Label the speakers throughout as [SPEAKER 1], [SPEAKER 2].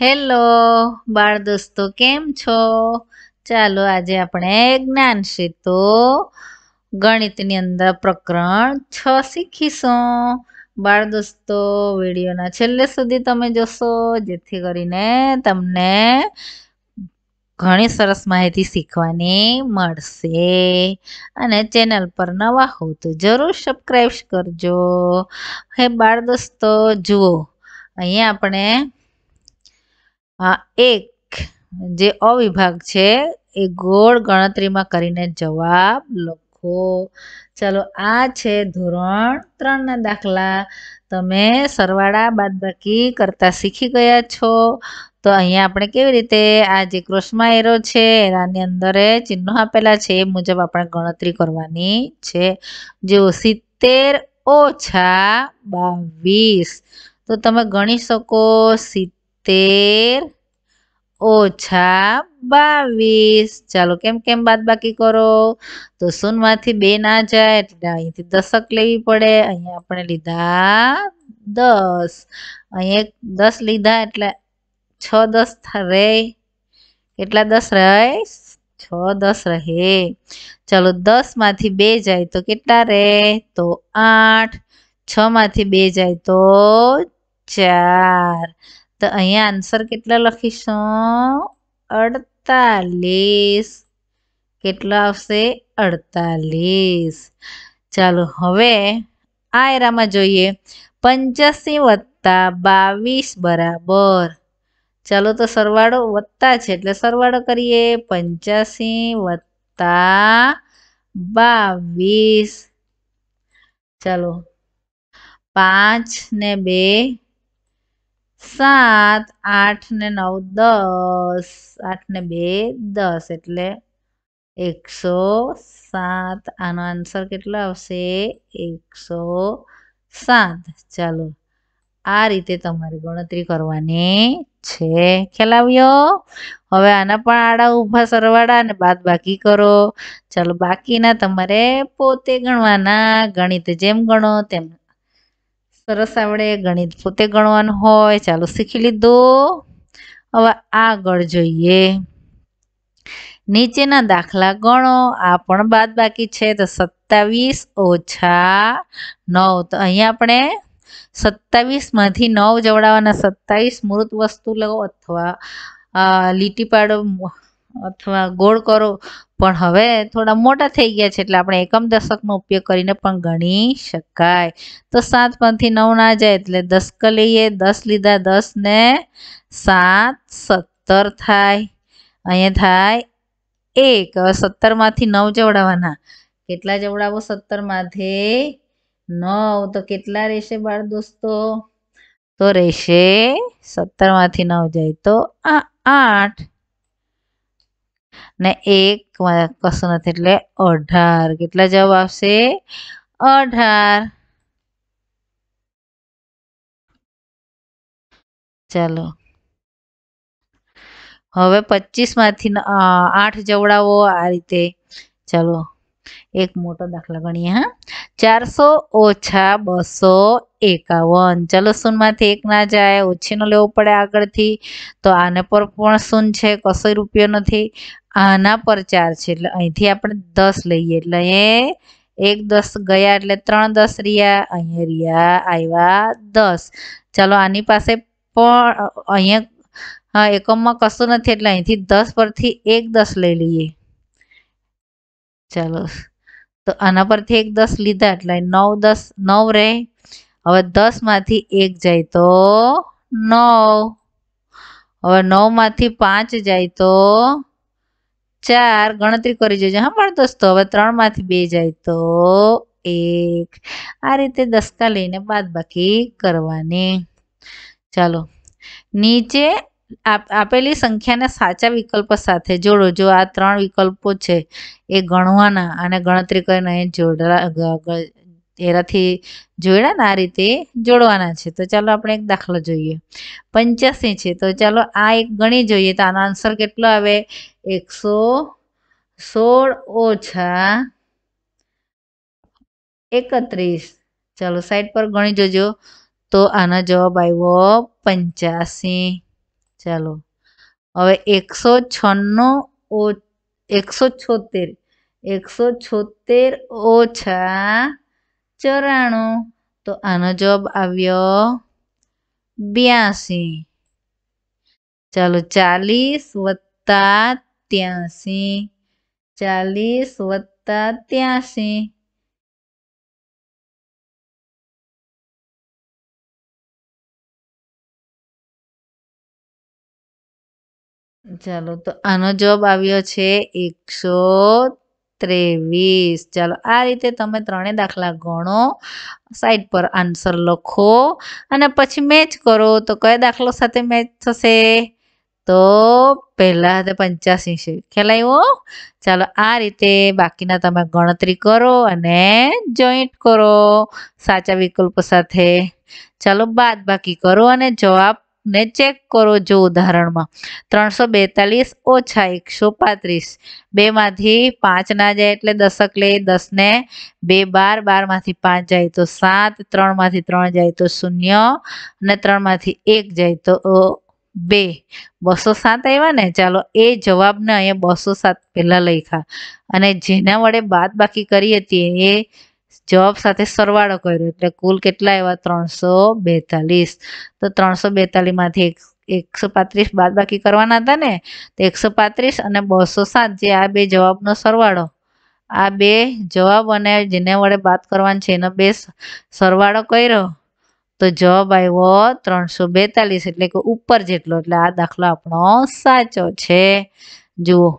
[SPEAKER 1] hello બાળ દોસ્તો કેમ છો ચાલો આજે આપણે જ્ઞાન તો ગણિતની અંદર પ્રકરણ છ શીખીશું બાળ દોસ્તો વિડીયોના છેલ્લે સુધી તમે જોશો જેથી કરીને તમને ઘણી સરસ માહિતી શીખવાની મળશે અને ચેનલ પર નવા હો તો જરૂર સબસ્ક્રાઈબ કરજો હે બાળ દોસ્તો જુઓ અહીંયા આપણે આ એક જે અવિભાગ છે એ ગોળ ગણતરીમાં કરીને જવાબ લખો ચાલો આ છે ધોરણ ત્રણના દાખલા તમે સરવાળા બાદબાકી કરતા શીખી ગયા છો તો અહીંયા આપણે કેવી રીતે આ જે ક્રોસમાં એરો છે એનાની અંદર ચિહ્નો આપેલા છે એ મુજબ આપણે ગણતરી કરવાની છે જો સિત્તેર ઓછા બાવીસ તો તમે ગણી શકો સિત્તેર તેર ઓછા બાવીસ ચાલો કેમ કેમ બાદ બાકી કરો તો શૂનમાંથી બે ના જાય એટલે અહીંથી દશક લેવી પડે અહીંયા આપણે લીધા દસ અહીંયા દસ લીધા એટલે છ દસ રહે કેટલા દસ રહે છ દસ રહે ચાલો દસમાંથી બે જાય તો કેટલા રહે તો આઠ છ માંથી બે જાય તો ચાર તો અહીંયા આન્સર કેટલા લખીશું અડતાલીસ કેટલો આવશે અડતાલીસ ચાલો હવે આ એરામાં જોઈએ પંચ્યાસી વત્તા બાવીસ બરાબર ચાલો તો સરવાળો વત્તા છે એટલે સરવાળો કરીએ પંચ્યાસી વત્તા બાવીસ ચાલો પાંચ ને બે સાત આઠ ને નવ દસ આઠ ને બે દસ એટલે એકસો સાત આનો આન્સર કેટલો આવશે એકસો સાત ચાલો આ રીતે તમારી ગણતરી કરવાની છે ખ્યાલ આવ્યો હવે આના પણ આડા ઊભા સરવાળા અને બાદ બાકી કરો ચાલો બાકીના તમારે પોતે ગણવાના ગણિત જેમ ગણો તેમ સરસ આવડે ગણિત પોતે ગણવાનું હોય ચાલો શીખી લીધો હવે આગળ જોઈએ નીચેના દાખલા ગણો આ પણ બાદ બાકી છે તો સત્તાવીસ ઓછા નવ તો અહીંયા આપણે સત્તાવીસમાંથી નવ જવડાવવાના સત્તાવીસ મૃત વસ્તુ લો અથવા લીટી પાડો અથવા ગોળ કરો પણ હવે થોડા મોટા થઈ ગયા છે એટલે આપણે એકમ દશકનો ઉપયોગ કરીને પણ ગણી શકાય તો સાત પાંચથી નવ ના જાય એટલે દશક લઈએ દસ લીધા દસને સાત સત્તર થાય અહીંયા થાય એક હવે સત્તરમાંથી નવ જવડાવવાના કેટલા જવડાવો સત્તરમાંથી નવ તો કેટલા રહેશે બાળ દોસ્તો તો રહેશે સત્તરમાંથી નવ જાય તો આ આઠ ને એક કશું નથી એટલે અઢાર કેટલા જવાબ આવશે અઢાર ચાલો હવે પચીસ માંથી આઠ જવડાવો આ રીતે ચાલો એક મોટો દાખલા ગણીએ હા ચારસો ઓછા બસો એકાવન ચાલો સુન માંથી એક ના જાય ઓછી ઓછીનો લેવો પડે આગળથી તો આને પર પણ શૂન છે કશો રૂપિયો નથી આના પર ચાર છે એટલે અહીંથી આપણે દસ લઈએ એટલે એ એક દસ ગયા એટલે ત્રણ દસ રહ્યા અહીંયા રહ્યા આવ્યા દસ ચાલો આની પાસે પણ અહીંયા હા એકમમાં કશું નથી એટલે અહીંથી દસ પરથી એક દસ લઈ લઈએ ચાલો તો આના પરથી એક દસ લીધા એટલે નવ દસ નવ રહે હવે દસમાંથી એક જાય તો નવ હવે નવમાંથી પાંચ જાય તો ચાર ગણતરી કરી જોજો હા પણ દોસ્તો હવે ત્રણમાંથી બે જાય તો એક આ રીતે દસકા લઈને બાદબાકી કરવાની ચાલો નીચે આપેલી સંખ્યાને સાચા વિકલ્પ સાથે જોડો જો આ ત્રણ વિકલ્પો છે એ ગણવાના અને ગણતરી કરીને અહીં જોડા એનાથી જોડાને આ રીતે જોડવાના છે તો ચાલો આપણે એક દાખલો જોઈએ પંચ્યાસી છે તો ચાલો આ એક ગણી જોઈએ તો આનો આન્સર કેટલો આવે એકસો સોળ ઓછા એકત્રીસ ચાલો સાઈડ પર ગણી જોજો તો આનો જવાબ આવ્યો પંચ્યાસી ચાલો હવે એકસો છન્નું ઓ એકસો છોતેર એકસો છોતેર ઓછા ચોરાણું તો આનો જવાબ આવ્યો બ્યાસી ચાલો ચાલીસ વત્તા ત્યાસી ચાલીસ વત્તા ત્યાસી ચાલો તો આનો જવાબ આવ્યો છે એકસો ત્રેવીસ ચાલો આ રીતે તમે ત્રણેય દાખલા ગણો સાઈડ પર આન્સર લખો અને પછી મેચ કરો તો કયા દાખલો સાથે મેચ થશે તો પહેલા હાથે પંચ્યાસી છે ખ્યાલ આવ્યો ચાલો આ રીતે બાકીના તમે ગણતરી કરો અને જોઈન્ટ કરો સાચા વિકલ્પ સાથે ચાલો બાદ બાકી કરો અને જવાબ ને ચેક કરો જો ઉદાહરણમાં ત્રણસો બેતાલીસ ઓછા એકસો પાંત્રીસ બેમાંથી પાંચ ના જાય એટલે દશક લે દસને બે બાર બારમાંથી પાંચ જાય તો સાત ત્રણમાંથી ત્રણ જાય તો શૂન્ય અને ત્રણમાંથી એક જાય તો બે બસો સાત આવ્યા ને ચાલો એ જવાબને અહીંયા બસો સાત પહેલાં લખ્યા અને જેના વડે બાદ બાકી કરી હતી એ જવાબ સાથે સરવાળો કર્યો એટલે કુલ કેટલા આવ્યા ત્રણસો બેતાલીસ તો ત્રણસો બેતાલીસમાંથી એક એકસો પાંત્રીસ બાદ બાકી કરવાના હતા ને તો એકસો પાંત્રીસ અને બસો સાત જે આ બે જવાબનો સરવાળો આ બે જવાબ અને જેને વડે બાદ કરવાનું છે એનો બે સરવાળો કર્યો તો જવાબ આવ્યો ત્રણસો બેતાલીસ એટલે કે ઉપર જેટલો એટલે આ દાખલો આપણો સાચો છે જુઓ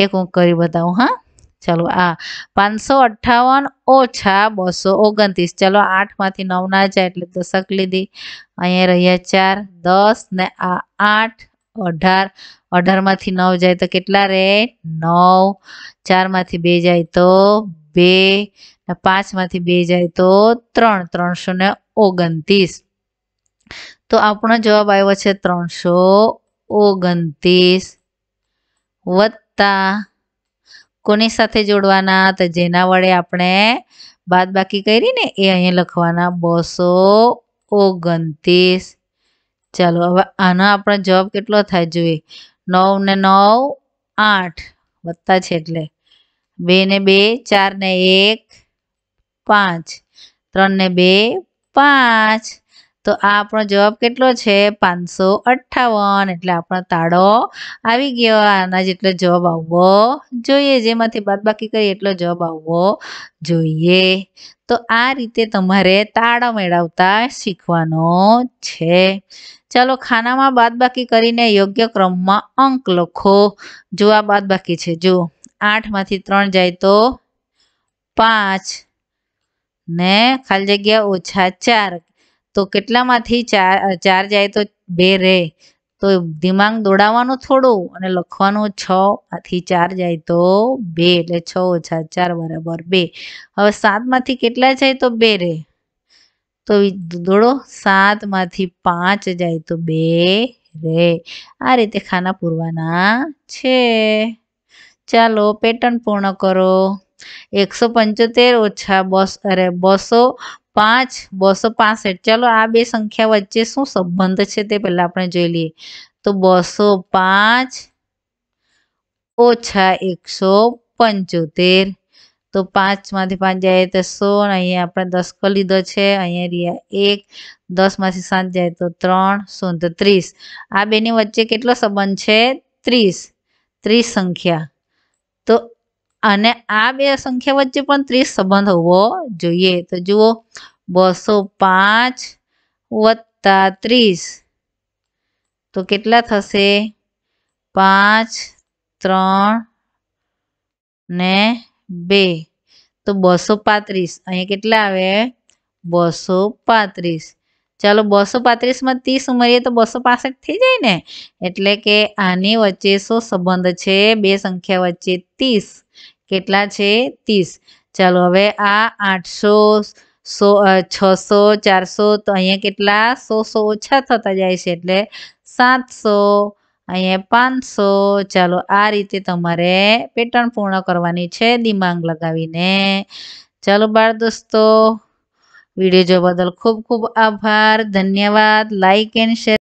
[SPEAKER 1] એક હું કરી બતાવું હા ચાલો આ પાંચસો અઠ્ઠાવન ઓછા બસો ઓગણત્રીસ ચાલો આઠમાંથી નવ ના જાય એટલે દશક લીધી અહીંયા રહ્યા ચાર દસ ને આ આઠ અઢાર અઢારમાંથી નવ જાય તો કેટલા રે નવ ચારમાંથી બે જાય તો બે ને પાંચમાંથી બે જાય તો ત્રણ ત્રણસો ને ઓગણત્રીસ તો આપણો જવાબ આવ્યો છે ત્રણસો ઓગણત્રીસ વત્તા કોની સાથે જોડવાના તો જેના વડે આપણે બાદબાકી કરી ને એ અહીંયા લખવાના બસો ઓગણત્રીસ ચાલો હવે આનો આપણો જવાબ કેટલો થાય જોઈએ નવ ને નવ આઠ વત્તા છે એટલે બે ને બે ચાર ને એક પાંચ ત્રણ ને બે પાંચ તો આ આપણો જવાબ કેટલો છે પાંચસો અઠ્ઠાવન એટલે આપણો તાળો આવી ગયો આના જેટલો જવાબ આવવો જોઈએ જેમાંથી બાદ બાકી કરીએ એટલો જવાબ આવવો જોઈએ તો આ રીતે તમારે તાળો મેળવતા શીખવાનો છે ચાલો ખાનામાં બાદ બાકી કરીને યોગ્ય ક્રમમાં અંક લખો જો આ બાદ બાકી છે જો આઠમાંથી ત્રણ જાય તો પાંચ ને ખાલી જગ્યા ઓછા ચાર તો કેટલામાંથી ચાર ચાર જાય તો બે રહે તો દિમાગ દોડાવવાનું થોડું અને લખવાનું છ માંથી ચાર જાય તો બે એટલે છ ઓછા ચાર બરાબર બે હવે સાતમાંથી કેટલા જાય તો બે રહે તો દોડો સાતમાંથી પાંચ જાય તો બે રે આ રીતે ખાના પૂરવાના છે ચાલો પેટર્ન પૂર્ણ કરો એકસો પંચોતેર ઓછા બસ અરે બસો પાંચ બસો પાસઠ ચાલો આ બે સંખ્યા વચ્ચે શું સંબંધ છે તે પહેલાં આપણે જોઈ લઈએ તો બસો પાંચ ઓછા એકસો પંચોતેર તો પાંચમાંથી પાંચ જાય તો સો સોળ અહીંયા આપણે દસ કો લીધો છે અહીંયા રહ્યા એક દસમાંથી સાત જાય તો ત્રણ સોળ તો ત્રીસ આ બેની વચ્ચે કેટલો સંબંધ છે ત્રીસ ત્રીસ સંખ્યા તો અને આ બે સંખ્યા વચ્ચે પણ ત્રીસ સંબંધ હોવો જોઈએ તો જુઓ બસો પાંચ વત્તા ત્રીસ તો કેટલા થશે પાંચ ત્રણ ને બે તો બસો પાંત્રીસ અહીંયા કેટલા આવે બસો પાંત્રીસ ચાલો બસો પાંત્રીસમાં ત્રીસ ઉમેરીએ તો બસો પાસઠ થઈ જાય ને એટલે કે આની વચ્ચે શું સંબંધ છે બે સંખ્યા વચ્ચે ત્રીસ કેટલા છે ત્રીસ ચાલો હવે આ આઠસો સો છસો ચારસો તો અહીંયા કેટલા સો સો ઓછા થતા જાય છે એટલે સાતસો અહીંયા પાંચસો ચાલો આ રીતે તમારે પેટર્ન પૂર્ણ કરવાની છે દિમાગ લગાવીને ચાલો બાળ દોસ્તો વિડીયો જોવા બદલ ખૂબ ખૂબ આભાર ધન્યવાદ લાઈક એન્ડ શેર